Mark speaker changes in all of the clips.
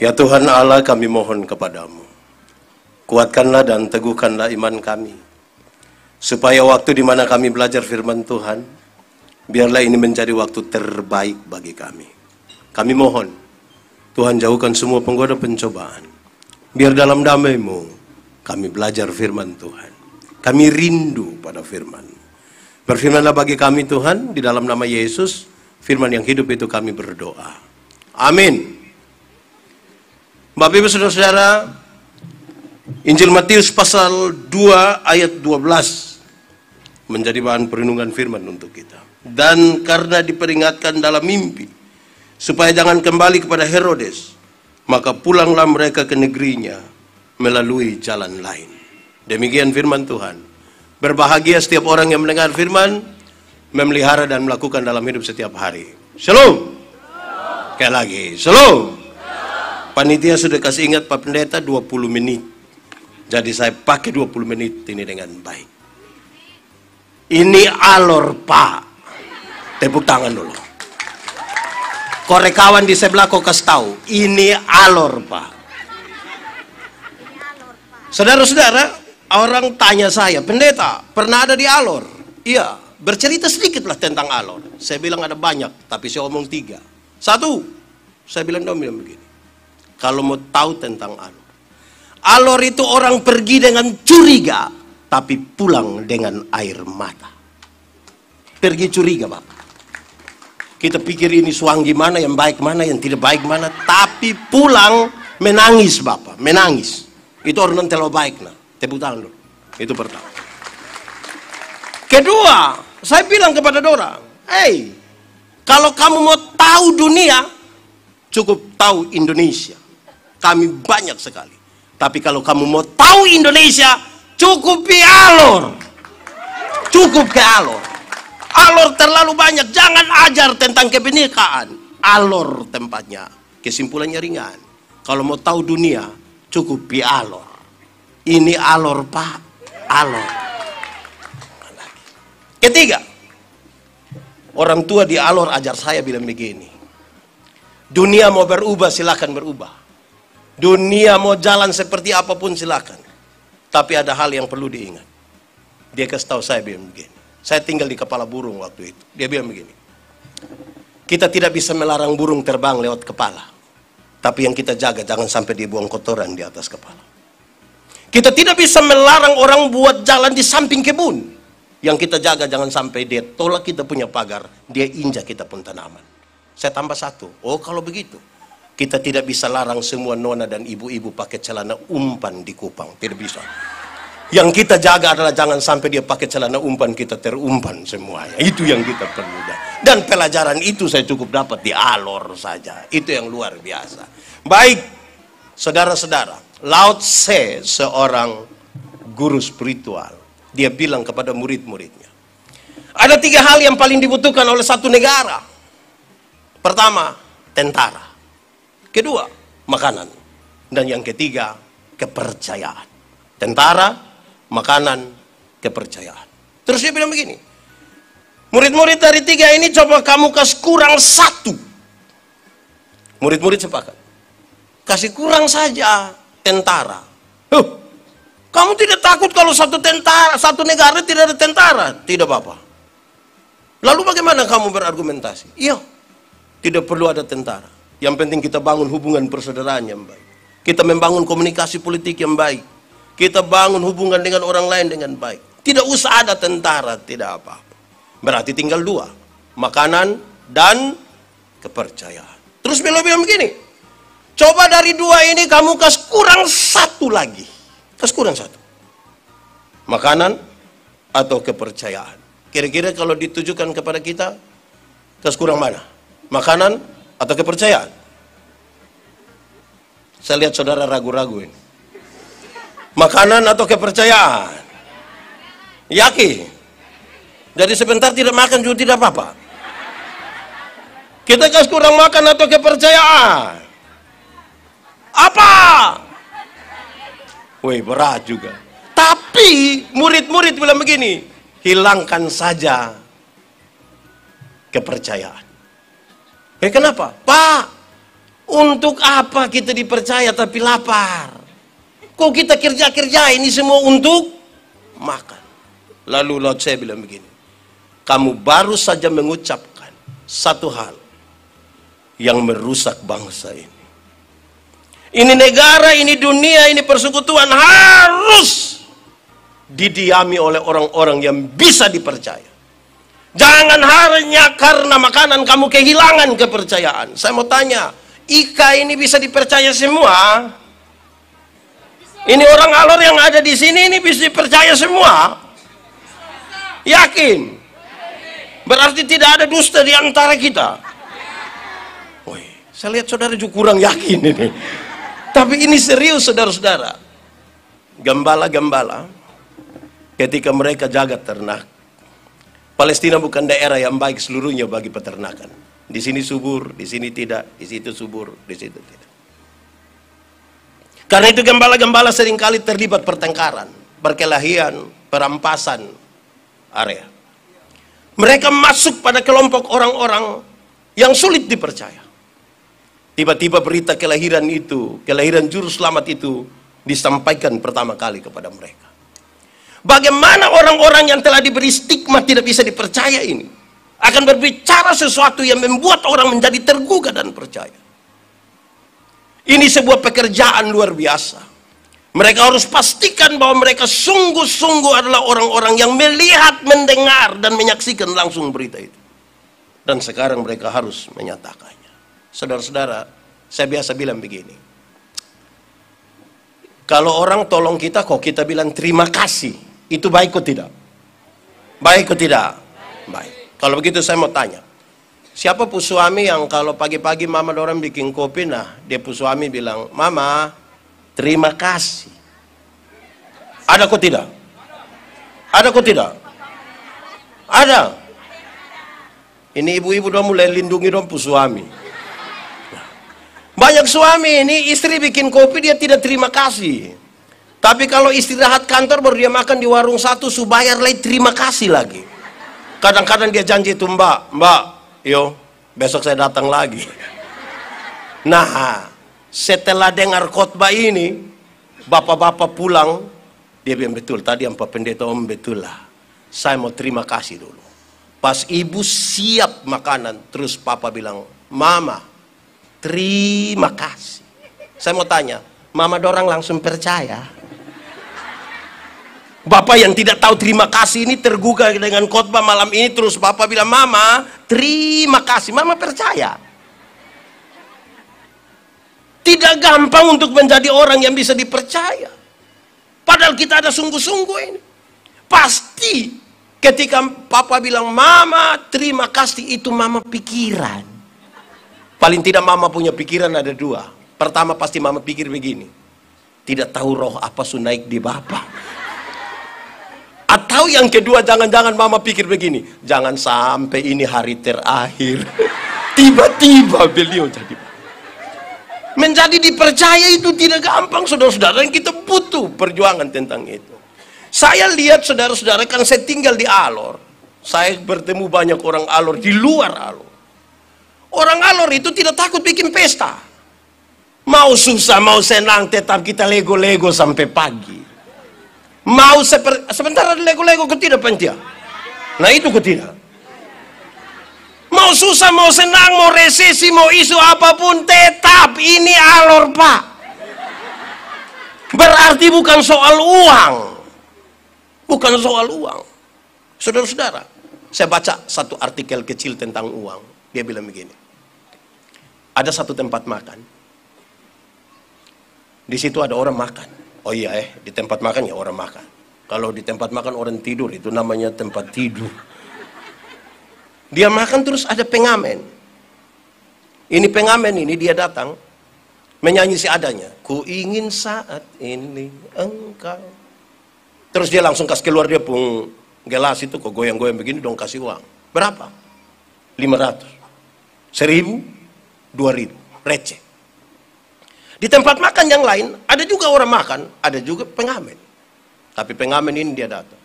Speaker 1: Ya Tuhan Allah kami mohon kepadamu, kuatkanlah dan teguhkanlah iman kami, supaya waktu di mana kami belajar firman Tuhan, biarlah ini menjadi waktu terbaik bagi kami. Kami mohon, Tuhan jauhkan semua penggoda pencobaan, Biar dalam damai-Mu kami belajar firman Tuhan. Kami rindu pada firman. Berfirmanlah bagi kami Tuhan di dalam nama Yesus, firman yang hidup itu kami berdoa. Amin. Bapak Ibu Saudara-saudara, Injil Matius pasal 2 ayat 12 menjadi bahan perenungan firman untuk kita. Dan karena diperingatkan dalam mimpi, supaya jangan kembali kepada Herodes, maka pulanglah mereka ke negerinya melalui jalan lain. Demikian firman Tuhan. Berbahagia setiap orang yang mendengar firman, memelihara dan melakukan dalam hidup setiap hari. Shalom. Sekali lagi, shalom. Panitia sudah kasih ingat Pak Pendeta 20 menit. Jadi saya pakai 20 menit ini dengan baik. Ini alor Pak. Tepuk tangan dulu. Kore kawan di sebelah kau kasih tahu, ini alor pak. Saudara-saudara, orang tanya saya, pendeta, pernah ada di alor? Iya, bercerita sedikitlah tentang alor. Saya bilang ada banyak, tapi saya omong tiga. Satu, saya bilang dong bilang begini. Kalau mau tahu tentang alor. Alor itu orang pergi dengan curiga, tapi pulang dengan air mata. Pergi curiga, Bapak. Kita pikir ini suang gimana, yang baik mana, yang tidak baik mana. Tapi pulang menangis Bapak, menangis. Itu orang terlalu baik. Nah. Tepuk tangan dulu. Itu pertama. Kedua, saya bilang kepada Dora, hey, kalau kamu mau tahu dunia, cukup tahu Indonesia. Kami banyak sekali. Tapi kalau kamu mau tahu Indonesia, cukup di alur. Cukup ke alur. Alor terlalu banyak. Jangan ajar tentang kebenekaan. Alor tempatnya. Kesimpulannya ringan. Kalau mau tahu dunia, cukup di alor. Ini alor, Pak. Alor. Ketiga, orang tua di alor ajar saya bilang begini. Dunia mau berubah, silakan berubah. Dunia mau jalan seperti apapun silakan. Tapi ada hal yang perlu diingat. Dia kasih tahu saya bilang begini. Saya tinggal di kepala burung waktu itu. Dia bilang begini, kita tidak bisa melarang burung terbang lewat kepala. Tapi yang kita jaga jangan sampai dibuang kotoran di atas kepala. Kita tidak bisa melarang orang buat jalan di samping kebun. Yang kita jaga jangan sampai dia tolak kita punya pagar, dia injak kita pun tanaman. Saya tambah satu. Oh kalau begitu, kita tidak bisa larang semua nona dan ibu-ibu pakai celana umpan di kupang. Tidak bisa. Yang kita jaga adalah jangan sampai dia pakai celana umpan kita terumpan semuanya. Itu yang kita perlu. Dan pelajaran itu saya cukup dapat di alor saja. Itu yang luar biasa. Baik, saudara-saudara. Laut Se, seorang guru spiritual. Dia bilang kepada murid-muridnya. Ada tiga hal yang paling dibutuhkan oleh satu negara. Pertama, tentara. Kedua, makanan. Dan yang ketiga, kepercayaan. Tentara, makanan, kepercayaan. Terus dia bilang begini, murid-murid dari tiga ini coba kamu kasih kurang satu. Murid-murid sepakat. Kasih kurang saja tentara. Huh, kamu tidak takut kalau satu tentara, satu negara tidak ada tentara? Tidak apa-apa. Lalu bagaimana kamu berargumentasi? Iya, tidak perlu ada tentara. Yang penting kita bangun hubungan persaudaraan yang baik. Kita membangun komunikasi politik yang baik. Kita bangun hubungan dengan orang lain dengan baik. Tidak usah ada tentara, tidak apa-apa. Berarti tinggal dua, makanan dan kepercayaan. Terus beliau bilang begini, coba dari dua ini kamu kas kurang satu lagi. Kas kurang satu. Makanan atau kepercayaan. Kira-kira kalau ditujukan kepada kita, kas kurang mana? Makanan atau kepercayaan? Saya lihat saudara ragu-ragu ini makanan atau kepercayaan yakin jadi sebentar tidak makan juga tidak apa-apa kita kasih kurang makan atau kepercayaan apa weh berat juga tapi murid-murid bilang begini hilangkan saja kepercayaan eh kenapa pak untuk apa kita dipercaya tapi lapar Kok kita kerja-kerja ini semua untuk makan. Lalu Lord saya bilang begini, kamu baru saja mengucapkan satu hal yang merusak bangsa ini. Ini negara, ini dunia, ini persekutuan harus didiami oleh orang-orang yang bisa dipercaya. Jangan hanya karena makanan kamu kehilangan kepercayaan. Saya mau tanya, Ika ini bisa dipercaya semua? Ini orang alor yang ada di sini ini bisa percaya semua. Yakin. Berarti tidak ada dusta di antara kita. Woi, saya lihat saudara juga kurang yakin ini. Tapi ini serius saudara-saudara. Gembala-gembala ketika mereka jaga ternak. Palestina bukan daerah yang baik seluruhnya bagi peternakan. Di sini subur, di sini tidak, di situ subur, di situ tidak. Karena itu gembala-gembala seringkali terlibat pertengkaran, perkelahian, perampasan area. Mereka masuk pada kelompok orang-orang yang sulit dipercaya. Tiba-tiba berita kelahiran itu, kelahiran juru selamat itu disampaikan pertama kali kepada mereka. Bagaimana orang-orang yang telah diberi stigma tidak bisa dipercaya ini akan berbicara sesuatu yang membuat orang menjadi tergugah dan percaya. Ini sebuah pekerjaan luar biasa. Mereka harus pastikan bahwa mereka sungguh-sungguh adalah orang-orang yang melihat, mendengar, dan menyaksikan langsung berita itu. Dan sekarang mereka harus menyatakannya. Saudara-saudara, saya biasa bilang begini. Kalau orang tolong kita, kok kita bilang terima kasih? Itu baik atau tidak? Baik atau tidak? Baik. Kalau begitu saya mau tanya. Siapa pu suami yang kalau pagi-pagi mama dorong bikin kopi, nah dia pu suami bilang, Mama, terima kasih. Ada kok tidak? Ada kok tidak? Ada. Ini ibu-ibu dong mulai lindungi dong pu suami. Banyak suami ini istri bikin kopi dia tidak terima kasih. Tapi kalau istirahat kantor baru dia makan di warung satu, subayar lagi terima kasih lagi. Kadang-kadang dia janji tuh mbak, mbak, yo besok saya datang lagi. Nah, setelah dengar khotbah ini, bapak-bapak pulang, dia bilang betul, tadi Pak Pendeta Om betul lah. Saya mau terima kasih dulu. Pas ibu siap makanan, terus papa bilang, Mama, terima kasih. Saya mau tanya, Mama dorang langsung percaya? Bapak yang tidak tahu terima kasih ini tergugah dengan khotbah malam ini terus Bapak bilang, "Mama, terima kasih." Mama percaya. Tidak gampang untuk menjadi orang yang bisa dipercaya. Padahal kita ada sungguh-sungguh ini. Pasti ketika papa bilang, "Mama, terima kasih." Itu mama pikiran. Paling tidak mama punya pikiran ada dua. Pertama pasti mama pikir begini. Tidak tahu roh apa sunaik di bapak. Atau yang kedua, jangan-jangan mama pikir begini, jangan sampai ini hari terakhir. Tiba-tiba beliau jadi menjadi dipercaya itu tidak gampang saudara-saudara Yang kita butuh perjuangan tentang itu saya lihat saudara-saudara kan saya tinggal di Alor saya bertemu banyak orang Alor di luar Alor orang Alor itu tidak takut bikin pesta mau susah mau senang tetap kita lego-lego sampai pagi Mau seper, sebentar ada lego-lego ketidak pentia Nah itu ketidak. Mau susah, mau senang, mau resesi, mau isu apapun, tetap ini alor pak. Berarti bukan soal uang. Bukan soal uang. Saudara-saudara, saya baca satu artikel kecil tentang uang. Dia bilang begini. Ada satu tempat makan. Di situ ada orang makan Oh iya eh, di tempat makan ya orang makan. Kalau di tempat makan orang tidur, itu namanya tempat tidur. Dia makan terus ada pengamen. Ini pengamen ini dia datang menyanyi si adanya. Ku ingin saat ini engkau. Terus dia langsung kasih keluar dia pun gelas itu kok goyang-goyang begini dong kasih uang. Berapa? 500. 1000, 2000, receh. Di tempat makan yang lain, ada juga orang makan, ada juga pengamen. Tapi pengamen ini dia datang.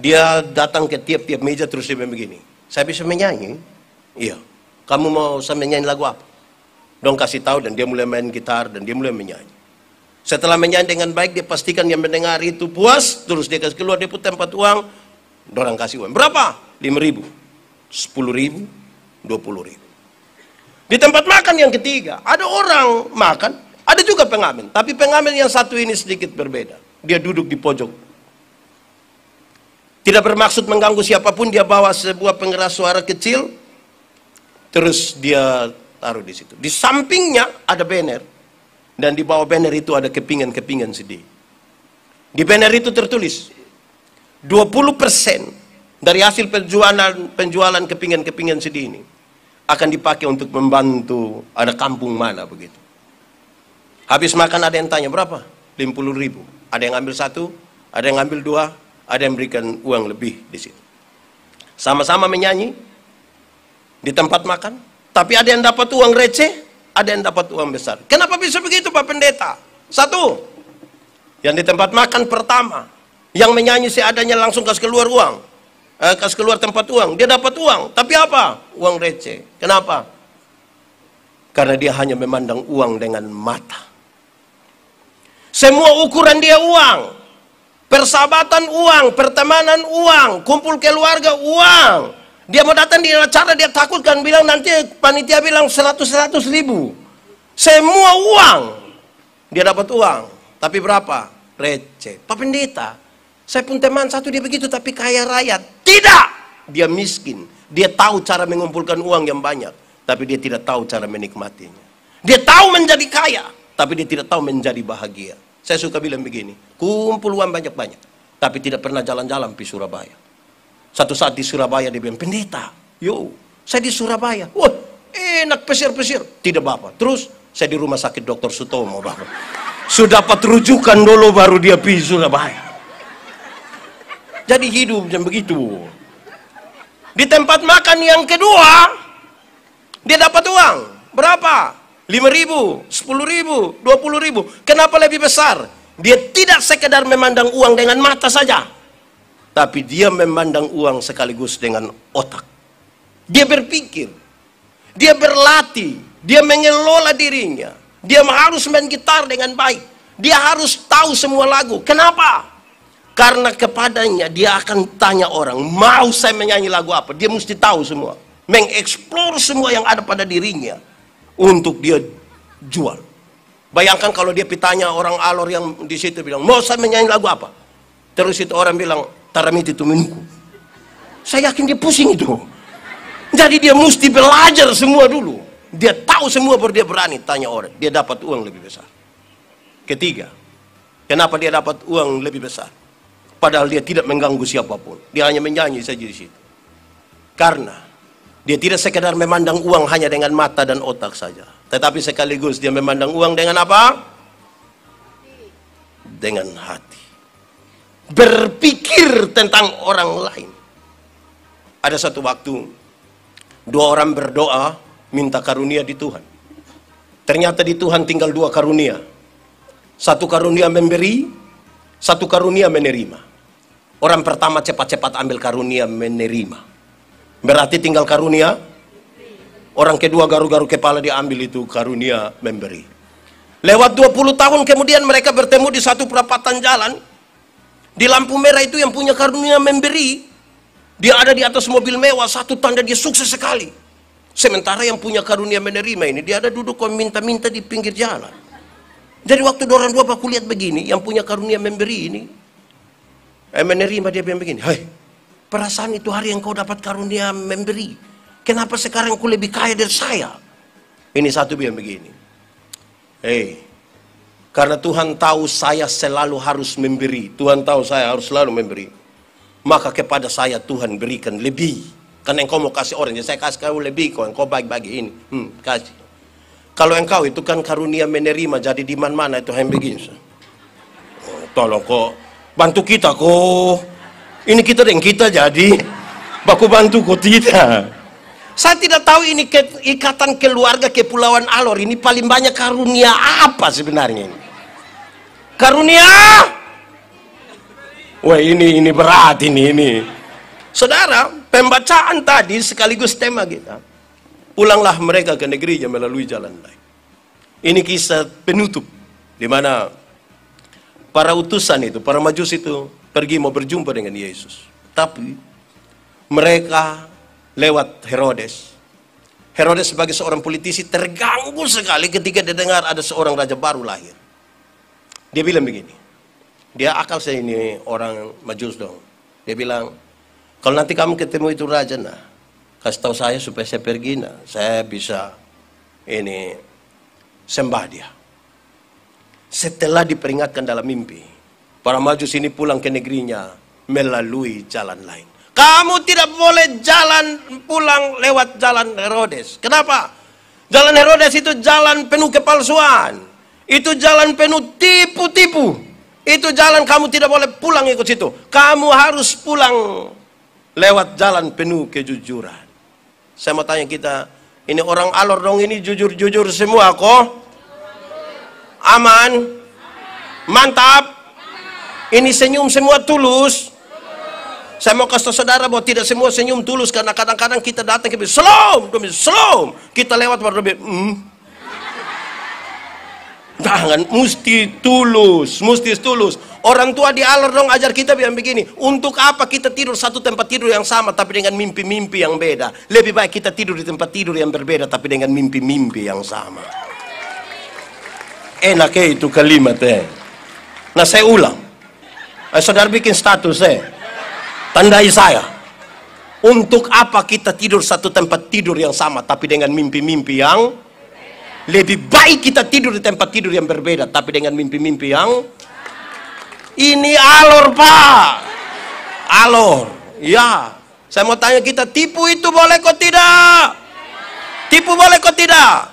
Speaker 1: Dia datang ke tiap-tiap meja terus dia begini. Saya bisa menyanyi? Iya. Kamu mau saya menyanyi lagu apa? Dong kasih tahu dan dia mulai main gitar dan dia mulai menyanyi. Setelah menyanyi dengan baik, dia pastikan yang mendengar itu puas. Terus dia kasih keluar, dia pun tempat uang. Orang kasih uang. Berapa? 5 ribu. 10 ribu. 20 ribu. Di tempat makan yang ketiga, ada orang makan, ada juga pengamen. Tapi pengamen yang satu ini sedikit berbeda. Dia duduk di pojok. Tidak bermaksud mengganggu siapapun, dia bawa sebuah pengeras suara kecil, terus dia taruh di situ. Di sampingnya ada banner, dan di bawah banner itu ada kepingan-kepingan sedih. Di banner itu tertulis, 20% dari hasil penjualan penjualan kepingan-kepingan sedih ini akan dipakai untuk membantu ada kampung mana begitu. Habis makan ada yang tanya berapa? 50 ribu. Ada yang ambil satu, ada yang ambil dua, ada yang berikan uang lebih di situ. Sama-sama menyanyi di tempat makan, tapi ada yang dapat uang receh, ada yang dapat uang besar. Kenapa bisa begitu Pak Pendeta? Satu, yang di tempat makan pertama, yang menyanyi seadanya langsung kasih keluar uang eh, kas keluar tempat uang, dia dapat uang. Tapi apa? Uang receh. Kenapa? Karena dia hanya memandang uang dengan mata. Semua ukuran dia uang. Persahabatan uang, pertemanan uang, kumpul keluarga uang. Dia mau datang di acara dia takutkan bilang nanti panitia bilang 100-100 ribu. Semua uang. Dia dapat uang. Tapi berapa? Receh. Pak pendeta, saya pun teman satu dia begitu tapi kaya raya. Tidak. Dia miskin. Dia tahu cara mengumpulkan uang yang banyak. Tapi dia tidak tahu cara menikmatinya. Dia tahu menjadi kaya. Tapi dia tidak tahu menjadi bahagia. Saya suka bilang begini. Kumpul uang banyak-banyak. Tapi tidak pernah jalan-jalan di Surabaya. Satu saat di Surabaya dia bilang, pendeta. Yo, saya di Surabaya. Wah, enak pesir-pesir. Tidak apa apa Terus saya di rumah sakit Dr. Sutomo Bapak. Sudah dapat rujukan dulu baru dia pergi Surabaya jadi hidup dan begitu di tempat makan yang kedua dia dapat uang berapa? 5 ribu, 10 ribu, 20 ribu kenapa lebih besar? dia tidak sekedar memandang uang dengan mata saja tapi dia memandang uang sekaligus dengan otak dia berpikir dia berlatih dia mengelola dirinya dia harus main gitar dengan baik dia harus tahu semua lagu kenapa? Karena kepadanya dia akan tanya orang, mau saya menyanyi lagu apa? Dia mesti tahu semua. Mengeksplor semua yang ada pada dirinya untuk dia jual. Bayangkan kalau dia pitanya orang alor yang di situ bilang, mau saya menyanyi lagu apa? Terus itu orang bilang, itu minku. Saya yakin dia pusing itu. Jadi dia mesti belajar semua dulu. Dia tahu semua baru dia berani tanya orang. Dia dapat uang lebih besar. Ketiga, kenapa dia dapat uang lebih besar? Padahal dia tidak mengganggu siapapun. Dia hanya menyanyi saja di situ. Karena dia tidak sekedar memandang uang hanya dengan mata dan otak saja. Tetapi sekaligus dia memandang uang dengan apa? Dengan hati. Berpikir tentang orang lain. Ada satu waktu, dua orang berdoa minta karunia di Tuhan. Ternyata di Tuhan tinggal dua karunia. Satu karunia memberi, satu karunia menerima. Orang pertama cepat-cepat ambil karunia menerima. Berarti tinggal karunia. Orang kedua garu-garu kepala diambil itu karunia memberi. Lewat 20 tahun kemudian mereka bertemu di satu perapatan jalan. Di lampu merah itu yang punya karunia memberi. Dia ada di atas mobil mewah, satu tanda dia sukses sekali. Sementara yang punya karunia menerima ini, dia ada duduk minta-minta di pinggir jalan. Jadi waktu orang dua aku lihat begini, yang punya karunia memberi ini, eh, menerima dia bilang begini, hei, perasaan itu hari yang kau dapat karunia memberi, kenapa sekarang kau lebih kaya dari saya? Ini satu bilang begini, hei, karena Tuhan tahu saya selalu harus memberi, Tuhan tahu saya harus selalu memberi, maka kepada saya Tuhan berikan lebih. Karena engkau mau kasih orang, jadi saya kasih kau lebih kau, engkau baik bagi ini, hmm, kasih. Kalau engkau itu kan karunia menerima, jadi di mana-mana itu yang begini. Oh, tolong kok bantu kita kok ini kita dan kita jadi baku bantu kok tidak saya tidak tahu ini ke, ikatan keluarga kepulauan Alor ini paling banyak karunia apa sebenarnya ini karunia wah ini ini berat ini ini saudara pembacaan tadi sekaligus tema kita pulanglah mereka ke negeri negerinya melalui jalan lain ini kisah penutup di mana para utusan itu, para majus itu pergi mau berjumpa dengan Yesus. Tapi mereka lewat Herodes. Herodes sebagai seorang politisi terganggu sekali ketika dia dengar ada seorang raja baru lahir. Dia bilang begini, dia akal saya ini orang majus dong. Dia bilang, kalau nanti kamu ketemu itu raja nah, kasih tahu saya supaya saya pergi nah, saya bisa ini sembah dia setelah diperingatkan dalam mimpi. Para majus ini pulang ke negerinya melalui jalan lain. Kamu tidak boleh jalan pulang lewat jalan Herodes. Kenapa? Jalan Herodes itu jalan penuh kepalsuan. Itu jalan penuh tipu-tipu. Itu jalan kamu tidak boleh pulang ikut situ. Kamu harus pulang lewat jalan penuh kejujuran. Saya mau tanya kita, ini orang alor dong ini jujur-jujur semua kok. Aman? Mantap? Ini senyum semua tulus. Saya mau kasih saudara bahwa tidak semua senyum tulus karena kadang-kadang kita datang ke selom, demi selom. Kita lewat baru lebih, hmm. Jangan, mesti tulus, mesti tulus. Orang tua di alur dong ajar kita bilang begini, untuk apa kita tidur satu tempat tidur yang sama tapi dengan mimpi-mimpi yang beda. Lebih baik kita tidur di tempat tidur yang berbeda tapi dengan mimpi-mimpi yang sama enak eh, ya itu kalimat eh nah saya ulang eh, saudara bikin status eh tandai saya untuk apa kita tidur satu tempat tidur yang sama tapi dengan mimpi-mimpi yang lebih baik kita tidur di tempat tidur yang berbeda tapi dengan mimpi-mimpi yang ini alor pak alor ya saya mau tanya kita tipu itu boleh kok tidak tipu boleh kok tidak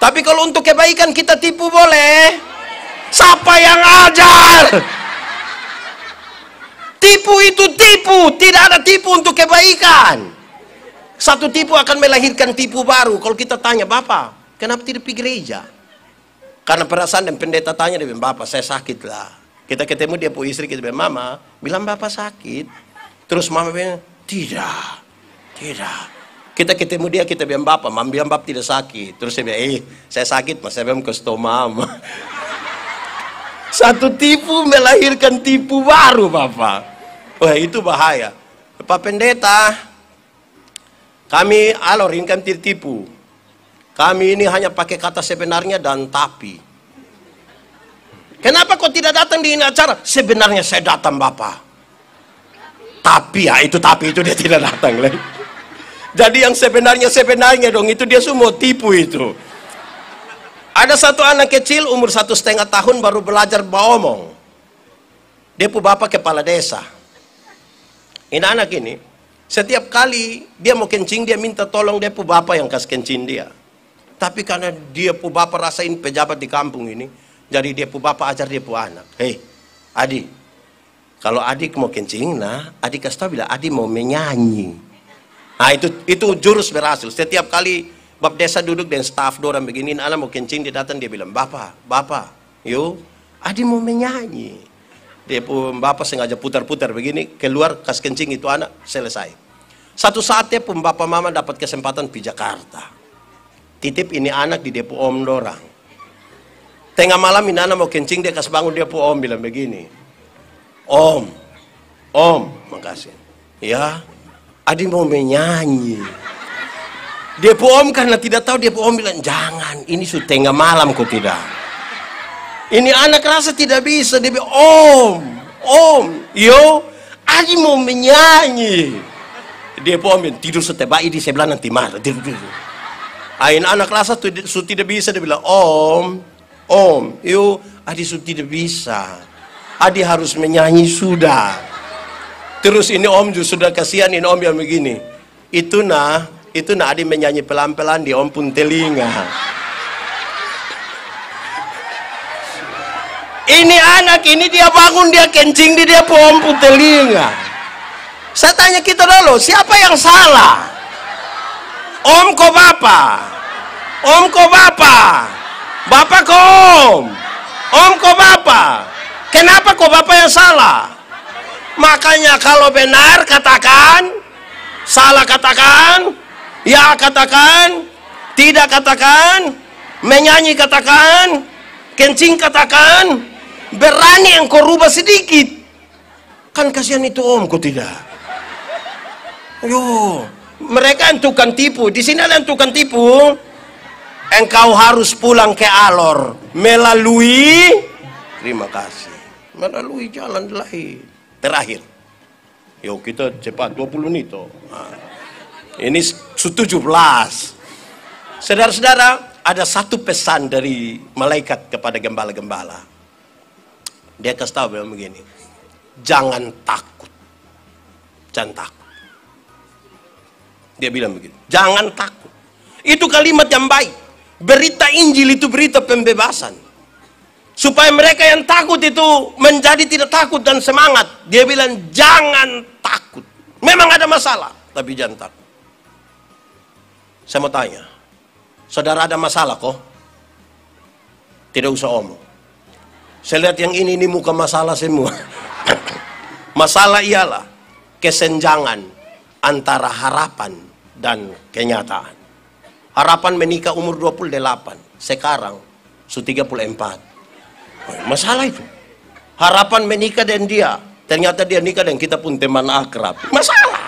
Speaker 1: tapi kalau untuk kebaikan kita tipu boleh. Siapa yang ajar? Tipu itu tipu, tidak ada tipu untuk kebaikan. Satu tipu akan melahirkan tipu baru. Kalau kita tanya, Bapak, kenapa tidak pergi gereja? Karena perasaan dan pendeta tanya, dia bilang, Bapak, saya sakit lah. Kita ketemu dia pun istri, kita bilang, Mama, bilang Bapak sakit. Terus Mama bilang, tidak, tidak. Kita ketemu dia, kita bilang, Bapak, mam bilang, Bapak tidak sakit. Terus saya, bilang, eh, saya sakit, mas. Saya bilang, ke Satu tipu melahirkan tipu baru, Bapak. Wah, itu bahaya. Pak Pendeta, kami alor kami tertipu. Kami ini hanya pakai kata sebenarnya dan tapi. Kenapa kau tidak datang di ini acara? Sebenarnya saya datang, Bapak. Tapi ya, itu tapi itu dia tidak datang lagi. Jadi yang sebenarnya-sebenarnya dong itu dia semua tipu itu. Ada satu anak kecil umur satu setengah tahun baru belajar beromong. Dia pun bapak kepala desa. Ini anak ini, setiap kali dia mau kencing, dia minta tolong dia pun bapak yang kasih kencing dia. Tapi karena dia pun bapak rasain pejabat di kampung ini, jadi dia pun bapak ajar dia pun anak. Hei, adik, kalau adik mau kencing, nah adik kasih tau bila adik mau menyanyi. Nah, itu itu jurus berhasil. Setiap kali bab desa duduk dan staff dorang begini, anak mau kencing, dia datang, dia bilang, Bapak, Bapak, yuk adi ah, mau menyanyi. Dia pun, Bapak sengaja putar-putar begini, keluar, kas kencing itu anak, selesai. Satu saatnya pun Bapak Mama dapat kesempatan di Jakarta. Titip ini anak di depo om dorang. Tengah malam ini anak mau kencing, dia kas bangun, dia pun om bilang begini. Om, om, makasih. Ya, Adi mau menyanyi. Dia om karena tidak tahu dia om bilang jangan ini sudah tengah malam kok tidak. Ini anak rasa tidak bisa dia bilang om om yo Adi mau menyanyi. Dia om bilang tidur setebak ini saya bilang nanti malam tidur dulu. Ain anak rasa sudah tidak bisa dia bilang om om yo Adi sudah tidak bisa. Adi harus menyanyi sudah. Terus ini om juga sudah kasihan ini om yang begini. Itu nah, itu nah adik menyanyi pelan-pelan di om pun telinga. Ini anak ini dia bangun dia kencing di dia om pun telinga. Saya tanya kita dulu, siapa yang salah? Om ko bapa? Om ko bapa? Bapak ko om? Om ko bapa? Kenapa kok bapak yang salah? Makanya kalau benar katakan, salah katakan, ya katakan, tidak katakan, menyanyi katakan, kencing katakan, berani engkau rubah sedikit. Kan kasihan itu om, kok tidak? Yo, mereka yang tukang tipu. Di sini ada yang tukang tipu. Engkau harus pulang ke alor melalui terima kasih melalui jalan lain terakhir. Yo kita cepat 20 menit toh. Nah, ini 17. Saudara-saudara, ada satu pesan dari malaikat kepada gembala-gembala. Dia kasih tahu bilang begini, jangan takut. Jangan takut. Dia bilang begini, jangan takut. Itu kalimat yang baik. Berita Injil itu berita pembebasan supaya mereka yang takut itu menjadi tidak takut dan semangat. Dia bilang jangan takut. Memang ada masalah, tapi jangan takut. Saya mau tanya, saudara ada masalah kok? Tidak usah omong. Saya lihat yang ini ini muka masalah semua. masalah ialah kesenjangan antara harapan dan kenyataan. Harapan menikah umur 28, sekarang su 34 Masalah itu. Harapan menikah dengan dia. Ternyata dia nikah dengan kita pun teman akrab. Masalah.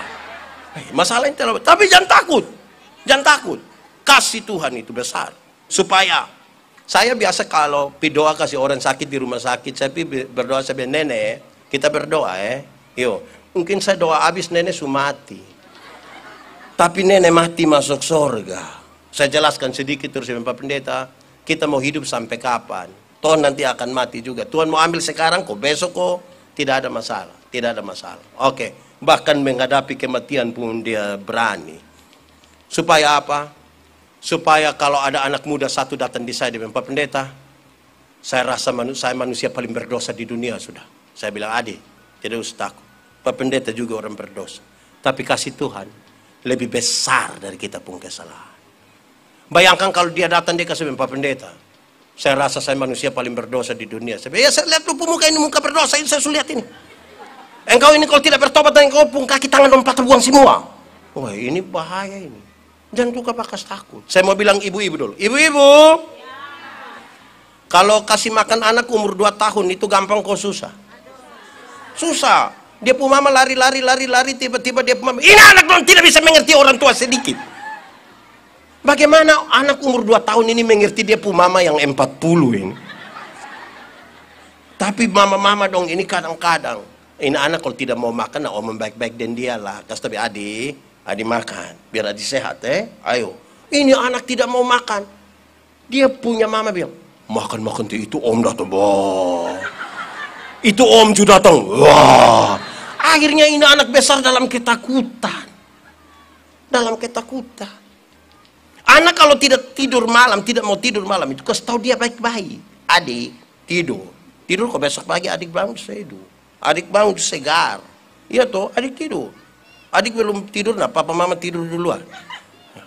Speaker 1: Eh, masalah itu. Tapi jangan takut. Jangan takut. Kasih Tuhan itu besar. Supaya saya biasa kalau berdoa kasih orang sakit di rumah sakit, saya berdoa saya nenek, kita berdoa eh. Yo, mungkin saya doa habis nenek sumati. Tapi nenek mati masuk surga. Saya jelaskan sedikit terus Bapak Pendeta, kita mau hidup sampai kapan? Tuhan nanti akan mati juga. Tuhan mau ambil sekarang kok, besok kok, tidak ada masalah. Tidak ada masalah. Oke, bahkan menghadapi kematian pun dia berani. Supaya apa? Supaya kalau ada anak muda satu datang di saya, di tempat Pendeta, saya rasa manu saya manusia paling berdosa di dunia sudah. Saya bilang, adik, tidak usah takut. Pak Pendeta juga orang berdosa. Tapi kasih Tuhan lebih besar dari kita pun kesalahan. Bayangkan kalau dia datang dia kasih Pak Pendeta. Saya rasa saya manusia paling berdosa di dunia. Saya bilang, ya saya lihat lupu muka ini muka berdosa ini saya sudah lihat ini. Engkau ini kalau tidak bertobat dan engkau pun kaki tangan lompat terbuang semua. Wah ini bahaya ini. Jangan juga pakas takut. Saya mau bilang ibu-ibu dulu. Ibu-ibu. Ya. Kalau kasih makan anak umur 2 tahun itu gampang kok susah. Susah. Dia pun mama lari-lari lari-lari tiba-tiba dia pun mama. Ini anak belum tidak bisa mengerti orang tua sedikit. Bagaimana anak umur 2 tahun ini mengerti dia pun mama yang 40 ini? Tapi mama-mama dong ini kadang-kadang. Ini anak kalau tidak mau makan, nah omong baik-baik dan dia lah. Kasih tapi adi, adi makan. Biar adi sehat eh. Ayo. Ini anak tidak mau makan. Dia punya mama bilang, makan-makan itu om datang. Wah. Itu om juga datang. Wah. Akhirnya ini anak besar dalam ketakutan. Dalam ketakutan. Anak kalau tidak tidur malam, tidak mau tidur malam itu kau tahu dia baik-baik. Adik, tidur. Tidur kok besok pagi adik bangun tidur Adik bangun segar. Iya toh, adik tidur. Adik belum tidur, nah papa mama tidur duluan.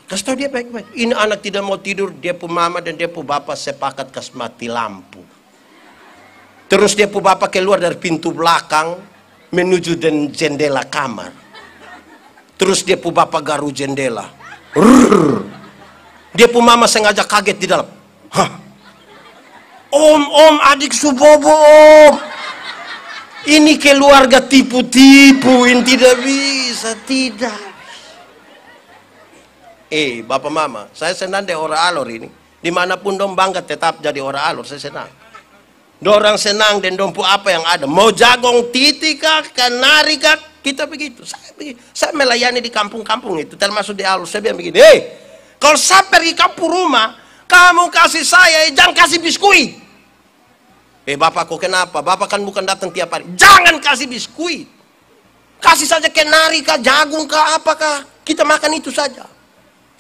Speaker 1: kau tahu dia baik-baik. Ini anak tidak mau tidur, dia pun mama dan dia pun bapak sepakat kas mati lampu. Terus dia pun bapak keluar dari pintu belakang menuju dan jendela kamar. Terus dia pun bapak garu jendela. Dia pun mama sengaja kaget di dalam. Hah? Om, om, adik Subobo, om. Ini keluarga tipu-tipuin, tipu tidak bisa, tidak. Eh, Bapak Mama, saya senang deh orang alor ini. Dimanapun dong bangga tetap jadi orang alor, saya senang. Dorang senang dan dompu apa yang ada. Mau jagong titik kah, kanari kah, kita begitu. Saya, saya melayani di kampung-kampung itu, termasuk di alur. Saya bilang begini, hey, kalau saya pergi ke rumah, kamu kasih saya, jangan kasih biskuit. Eh bapak kok kenapa? Bapak kan bukan datang tiap hari. Jangan kasih biskuit, Kasih saja kenari kah, jagung kah, apakah. Kita makan itu saja.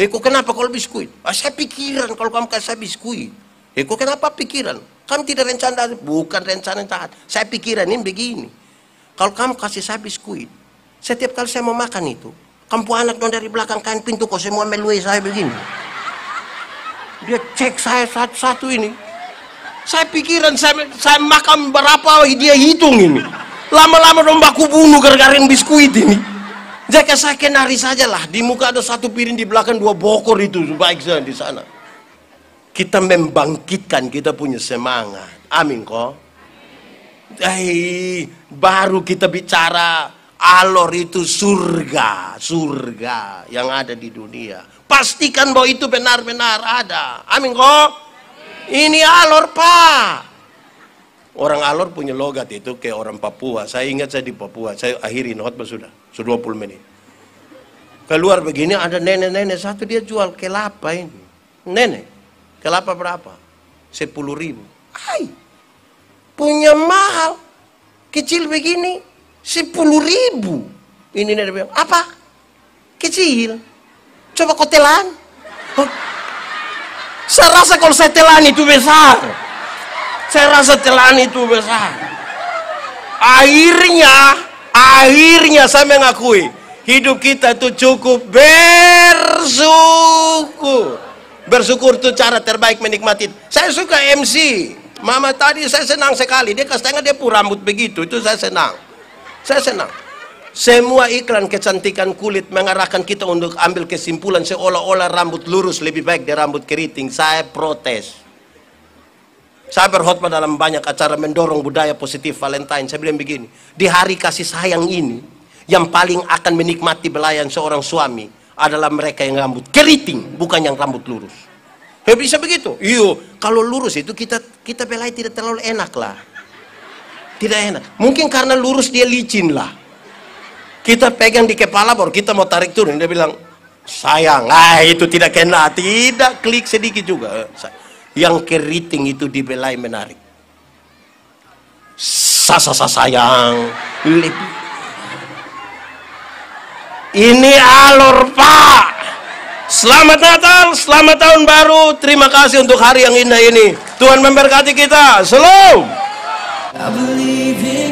Speaker 1: Eh kok kenapa kalau biskuit? Ah, saya pikiran kalau kamu kasih saya biskuit. Eh kok kenapa pikiran? Kamu tidak rencana, bukan rencana taat. Saya pikiran ini begini. Kalau kamu kasih saya biskuit, setiap kali saya mau makan itu, Kampu anak non dari belakang kain pintu kok semua meluai saya begini. Dia cek saya satu-satu ini. Saya pikiran saya, saya makan berapa dia hitung ini. Lama-lama domba ku bunuh gara-gara biskuit ini. Jika saya kenari saja lah, di muka ada satu piring di belakang dua bokor itu baik saya di sana. Kita membangkitkan kita punya semangat. Amin kok. Eh, baru kita bicara Alor itu surga, surga yang ada di dunia. Pastikan bahwa itu benar-benar ada. Amin kok? Ini Alor Pak. Orang Alor punya logat itu kayak orang Papua. Saya ingat saya di Papua. Saya akhiri khotbah sudah. Sudah 20 menit. Keluar begini ada nenek-nenek satu dia jual kelapa ini. Nenek. Kelapa berapa? 10 ribu. Hai. Punya mahal. Kecil begini sepuluh ribu. Ini dari bilang, apa? Kecil. Coba kau telan. Saya rasa kalau saya telan itu besar. Saya rasa telan itu besar. Akhirnya, akhirnya saya mengakui hidup kita itu cukup bersyukur. Bersyukur itu cara terbaik menikmati. Saya suka MC. Mama tadi saya senang sekali. Dia kastengah dia pun rambut begitu. Itu saya senang. Saya senang. Semua iklan kecantikan kulit mengarahkan kita untuk ambil kesimpulan seolah-olah rambut lurus lebih baik dari rambut keriting. Saya protes. Saya berhutma dalam banyak acara mendorong budaya positif Valentine. Saya bilang begini, di hari kasih sayang ini, yang paling akan menikmati belayan seorang suami adalah mereka yang rambut keriting, bukan yang rambut lurus. Ya bisa begitu. Iyo, kalau lurus itu kita kita belai tidak terlalu enak lah. Tidak enak. Mungkin karena lurus dia licin lah. Kita pegang di kepala baru kita mau tarik turun. Dia bilang, sayang, ah itu tidak kena. Tidak, klik sedikit juga. Yang keriting itu dibelai menarik. Sasa sayang. Ini alur pak. Selamat Natal, selamat tahun baru. Terima kasih untuk hari yang indah ini. Tuhan memberkati kita. Shalom. I believe in